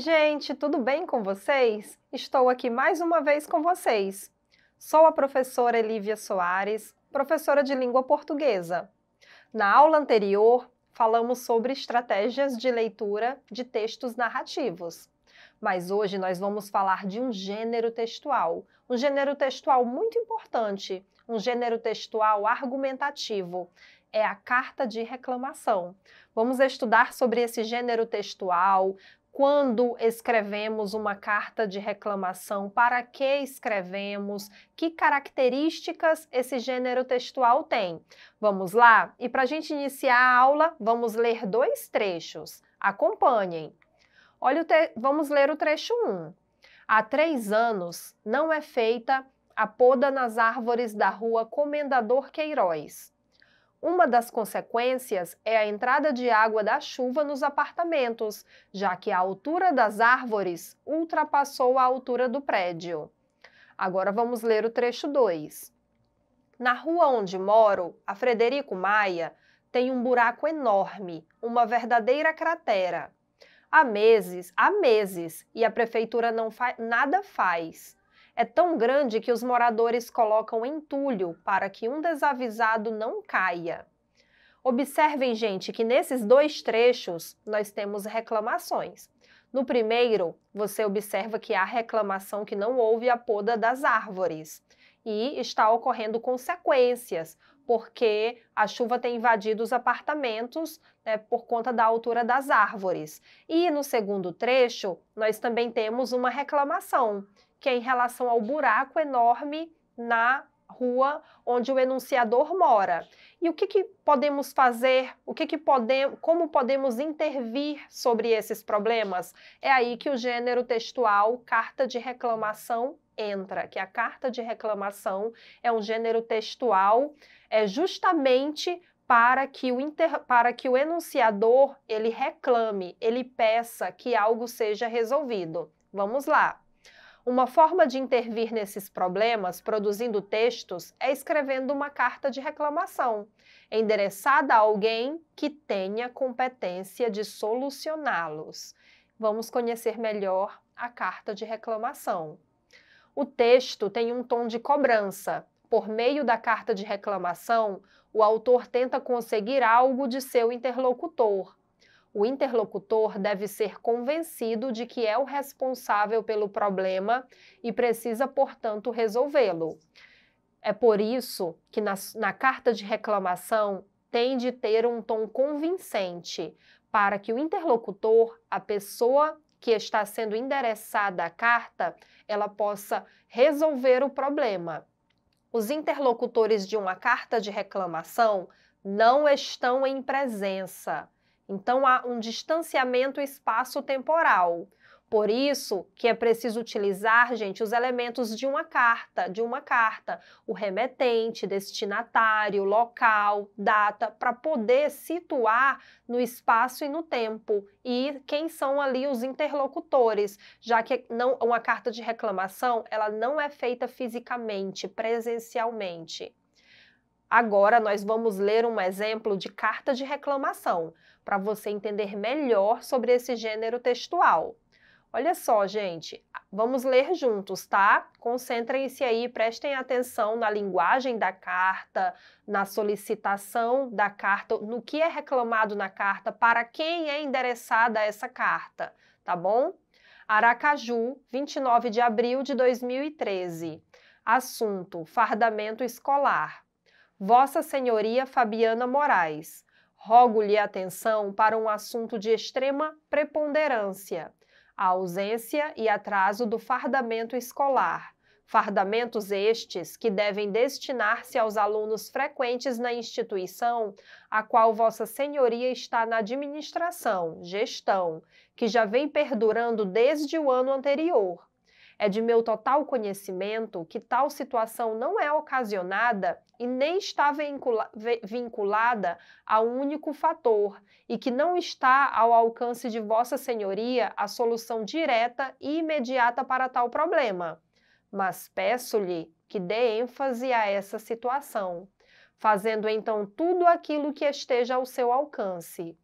gente, tudo bem com vocês? Estou aqui mais uma vez com vocês. Sou a professora Elívia Soares, professora de língua portuguesa. Na aula anterior, falamos sobre estratégias de leitura de textos narrativos. Mas hoje nós vamos falar de um gênero textual, um gênero textual muito importante, um gênero textual argumentativo. É a carta de reclamação. Vamos estudar sobre esse gênero textual, quando escrevemos uma carta de reclamação, para que escrevemos, que características esse gênero textual tem. Vamos lá? E para a gente iniciar a aula, vamos ler dois trechos. Acompanhem. Olha te... Vamos ler o trecho 1. Há três anos não é feita a poda nas árvores da rua Comendador Queiroz. Uma das consequências é a entrada de água da chuva nos apartamentos, já que a altura das árvores ultrapassou a altura do prédio. Agora vamos ler o trecho 2. Na rua onde moro, a Frederico Maia, tem um buraco enorme, uma verdadeira cratera. Há meses, há meses, e a prefeitura não fa nada faz é tão grande que os moradores colocam entulho para que um desavisado não caia. Observem, gente, que nesses dois trechos nós temos reclamações. No primeiro, você observa que há reclamação que não houve a poda das árvores e está ocorrendo consequências, porque a chuva tem invadido os apartamentos né, por conta da altura das árvores. E no segundo trecho, nós também temos uma reclamação que é em relação ao buraco enorme na rua onde o enunciador mora. E o que, que podemos fazer? O que, que podemos, como podemos intervir sobre esses problemas? É aí que o gênero textual, carta de reclamação, entra, que a carta de reclamação é um gênero textual, é justamente para que o, inter... para que o enunciador ele reclame, ele peça que algo seja resolvido. Vamos lá. Uma forma de intervir nesses problemas, produzindo textos, é escrevendo uma carta de reclamação, endereçada a alguém que tenha competência de solucioná-los. Vamos conhecer melhor a carta de reclamação. O texto tem um tom de cobrança. Por meio da carta de reclamação, o autor tenta conseguir algo de seu interlocutor, o interlocutor deve ser convencido de que é o responsável pelo problema e precisa, portanto, resolvê-lo. É por isso que na, na, carta de reclamação tem de ter um tom convincente, para que o interlocutor, a pessoa que está sendo endereçada a carta, ela possa resolver o problema. Os interlocutores de uma carta de reclamação não estão em presença então há um distanciamento espaço-temporal. Por isso que é preciso utilizar, gente, os elementos de uma carta, de uma carta, o remetente, destinatário, local, data, para poder situar no espaço e no tempo e quem são ali os interlocutores, já que não uma carta de reclamação, ela não é feita fisicamente, presencialmente. Agora nós vamos ler um exemplo de carta de reclamação para você entender melhor sobre esse gênero textual. Olha só, gente, vamos ler juntos, tá? Concentrem-se aí, prestem atenção na linguagem da carta, na solicitação da carta, no que é reclamado na carta, para quem é endereçada essa carta, tá bom? Aracaju, 29 de abril de 2013. Assunto: Fardamento escolar. Vossa Senhoria Fabiana Moraes Rogo-lhe atenção para um assunto de extrema preponderância: a ausência e atraso do fardamento escolar. Fardamentos estes que devem destinar-se aos alunos frequentes na instituição a qual Vossa Senhoria está na administração, gestão, que já vem perdurando desde o ano anterior, é de meu total conhecimento que tal situação não é ocasionada e nem está vincula vinculada a um único fator, e que não está ao alcance de Vossa Senhoria a solução direta e imediata para tal problema. Mas peço-lhe que dê ênfase a essa situação, fazendo então tudo aquilo que esteja ao seu alcance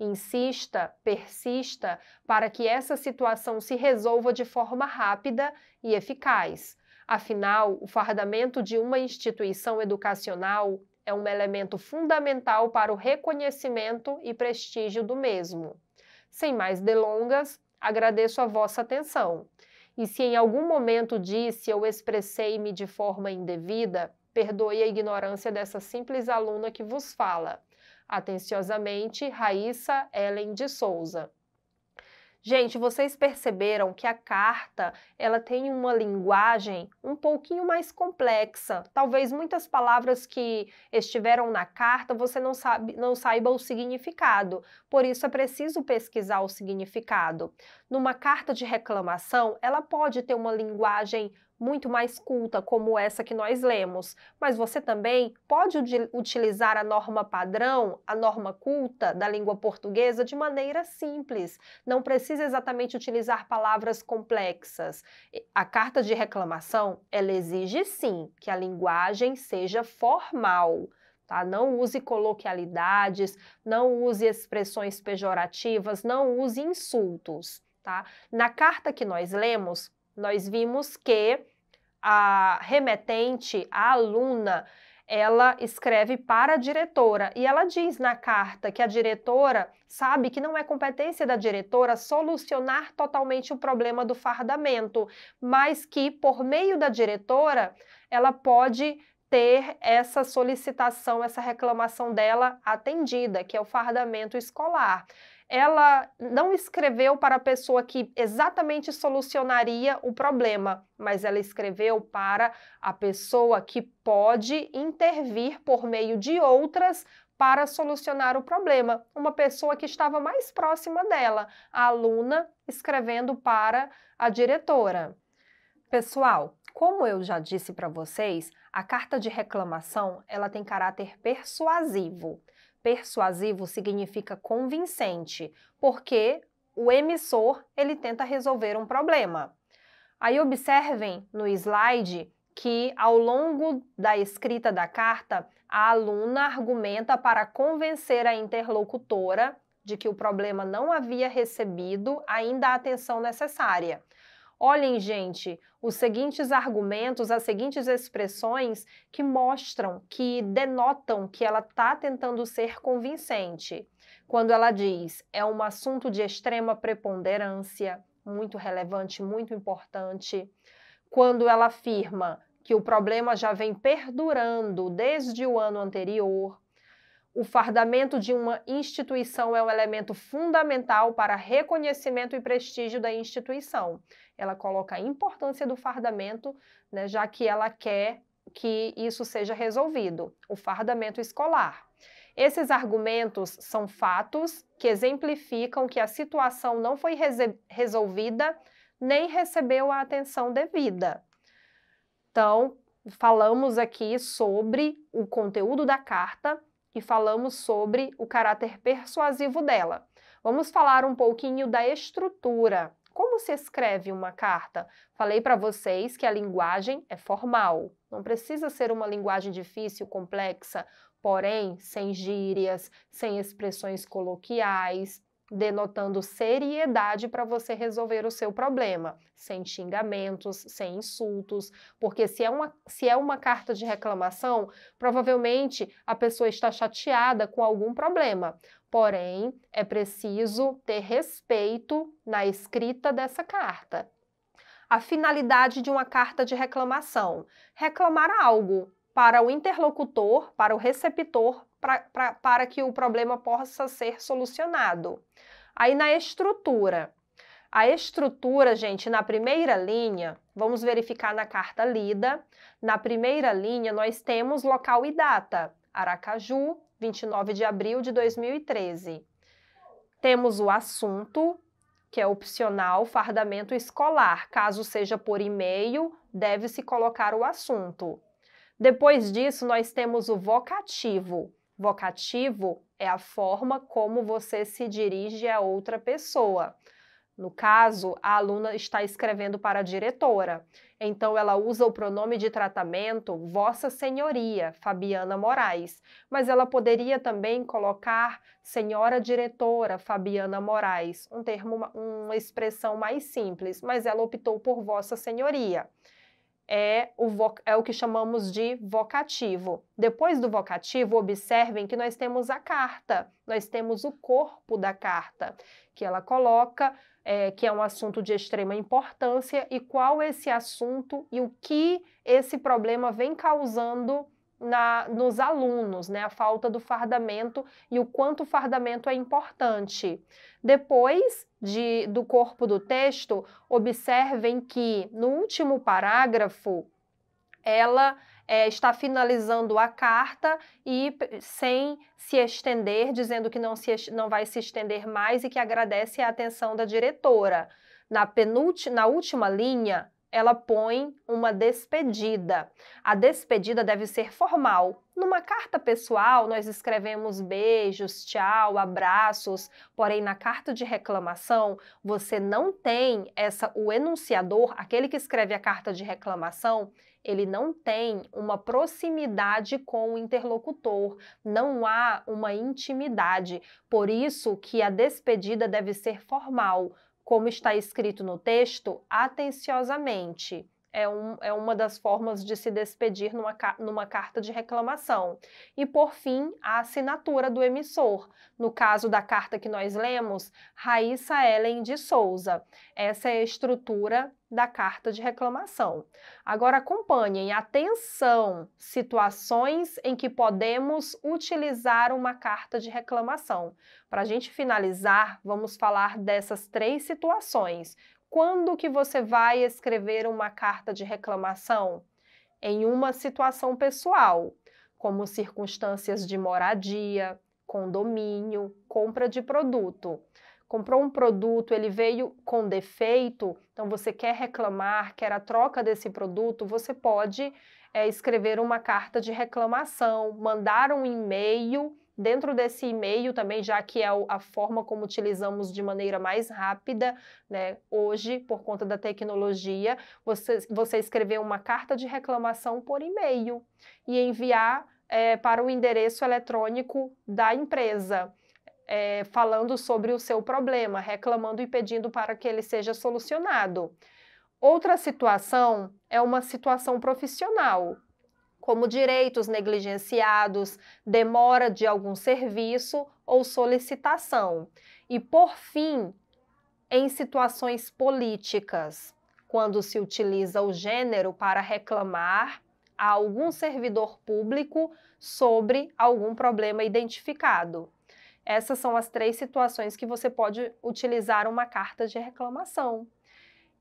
Insista, persista para que essa situação se resolva de forma rápida e eficaz. Afinal, o fardamento de uma instituição educacional é um elemento fundamental para o reconhecimento e prestígio do mesmo. Sem mais delongas, agradeço a vossa atenção. E se em algum momento disse ou expressei-me de forma indevida, perdoe a ignorância dessa simples aluna que vos fala. Atenciosamente, Raíssa Ellen de Souza. Gente, vocês perceberam que a carta, ela tem uma linguagem um pouquinho mais complexa. Talvez muitas palavras que estiveram na carta você não sabe, não saiba o significado. Por isso é preciso pesquisar o significado. Numa carta de reclamação, ela pode ter uma linguagem muito mais culta, como essa que nós lemos, mas você também pode utilizar a norma padrão, a norma culta da língua portuguesa de maneira simples. Não precisa exatamente utilizar palavras complexas. A carta de reclamação, ela exige sim que a linguagem seja formal. Tá? Não use coloquialidades, não use expressões pejorativas, não use insultos. Tá? Na carta que nós lemos, nós vimos que a remetente, a aluna, ela escreve para a diretora e ela diz na carta que a diretora sabe que não é competência da diretora solucionar totalmente o problema do fardamento, mas que por meio da diretora ela pode ter essa solicitação, essa reclamação dela atendida, que é o fardamento escolar ela não escreveu para a pessoa que exatamente solucionaria o problema, mas ela escreveu para a pessoa que pode intervir por meio de outras para solucionar o problema, uma pessoa que estava mais próxima dela, a aluna escrevendo para a diretora. Pessoal, como eu já disse para vocês, a carta de reclamação, ela tem caráter persuasivo. Persuasivo significa convincente, porque o emissor ele tenta resolver um problema. Aí observem no slide que ao longo da escrita da carta, a aluna argumenta para convencer a interlocutora de que o problema não havia recebido ainda a atenção necessária. Olhem, gente, os seguintes argumentos, as seguintes expressões que mostram, que denotam que ela está tentando ser convincente. Quando ela diz é um assunto de extrema preponderância, muito relevante, muito importante. Quando ela afirma que o problema já vem perdurando desde o ano anterior. O fardamento de uma instituição é um elemento fundamental para reconhecimento e prestígio da instituição. Ela coloca a importância do fardamento, né, já que ela quer que isso seja resolvido, o fardamento escolar. Esses argumentos são fatos que exemplificam que a situação não foi resolvida nem recebeu a atenção devida. Então, falamos aqui sobre o conteúdo da carta, e falamos sobre o caráter persuasivo dela. Vamos falar um pouquinho da estrutura. Como se escreve uma carta? Falei para vocês que a linguagem é formal. Não precisa ser uma linguagem difícil, complexa, porém sem gírias, sem expressões coloquiais, denotando seriedade para você resolver o seu problema, sem xingamentos, sem insultos, porque se é uma, se é uma carta de reclamação, provavelmente a pessoa está chateada com algum problema. Porém, é preciso ter respeito na escrita dessa carta. A finalidade de uma carta de reclamação: reclamar algo para o interlocutor, para o receptor, pra, pra, para que o problema possa ser solucionado. Aí na estrutura. A estrutura, gente, na primeira linha, vamos verificar na carta lida. Na primeira linha, nós temos local e data: Aracaju, 29 de abril de 2013. Temos o assunto, que é opcional, fardamento escolar. Caso seja por e-mail, deve-se colocar o assunto. Depois disso, nós temos o vocativo, Vocativo é a forma como você se dirige a outra pessoa. No caso, a aluna está escrevendo para a diretora, então ela usa o pronome de tratamento Vossa Senhoria, Fabiana Moraes, mas ela poderia também colocar Senhora Diretora Fabiana Moraes, um termo, uma expressão mais simples, mas ela optou por Vossa Senhoria é o, é o que chamamos de vocativo. Depois do vocativo, observem que nós temos a carta, nós temos o corpo da carta, que ela coloca é, que é um assunto de extrema importância e qual esse assunto e o que esse problema vem causando na, nos alunos, né? A falta do fardamento e o quanto o fardamento é importante. Depois de, do corpo do texto, observem que no último parágrafo ela é, está finalizando a carta e sem se estender, dizendo que não, se, não vai se estender mais e que agradece a atenção da diretora. Na, penúltima, na última linha, ela põe uma despedida. A despedida deve ser formal. Numa carta pessoal, nós escrevemos beijos, tchau, abraços, porém na carta de reclamação, você não tem essa o enunciador, aquele que escreve a carta de reclamação, ele não tem uma proximidade com o interlocutor, não há uma intimidade. Por isso que a despedida deve ser formal como está escrito no texto, atenciosamente, é, um, é uma das formas de se despedir numa, numa carta de reclamação. E, por fim, a assinatura do emissor. No caso da carta que nós lemos, Raíssa Ellen de Souza. Essa é a estrutura da carta de reclamação. Agora acompanhem, atenção, situações em que podemos utilizar uma carta de reclamação. Para a gente finalizar, vamos falar dessas três situações quando que você vai escrever uma carta de reclamação? Em uma situação pessoal, como circunstâncias de moradia, condomínio, compra de produto. Comprou um produto, ele veio com defeito, então você quer reclamar, quer a troca desse produto, você pode é, escrever uma carta de reclamação, mandar um e-mail Dentro desse e-mail também, já que é a forma como utilizamos de maneira mais rápida, né, hoje, por conta da tecnologia, você, você escrever uma carta de reclamação por e-mail e enviar é, para o endereço eletrônico da empresa. É, falando sobre o seu problema, reclamando e pedindo para que ele seja solucionado. Outra situação é uma situação profissional, como direitos negligenciados, demora de algum serviço ou solicitação. E, por fim, em situações políticas, quando se utiliza o gênero para reclamar a algum servidor público sobre algum problema identificado. Essas são as três situações que você pode utilizar uma carta de reclamação.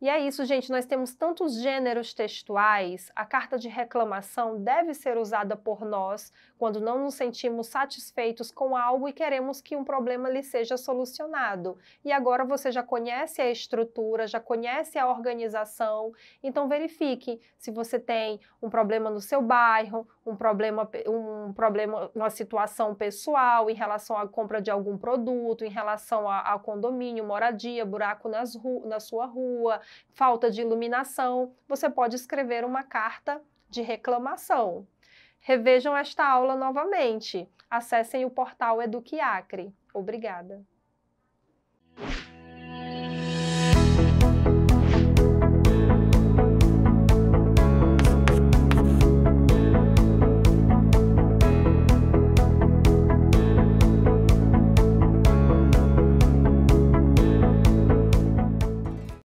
E é isso, gente. Nós temos tantos gêneros textuais. A carta de reclamação deve ser usada por nós quando não nos sentimos satisfeitos com algo e queremos que um problema lhe seja solucionado. E agora você já conhece a estrutura, já conhece a organização. Então verifique se você tem um problema no seu bairro, um problema, um problema, uma situação pessoal em relação à compra de algum produto, em relação ao condomínio, moradia, buraco nas ru na sua rua, falta de iluminação, você pode escrever uma carta de reclamação. Revejam esta aula novamente. Acessem o portal Eduquiacre. Obrigada.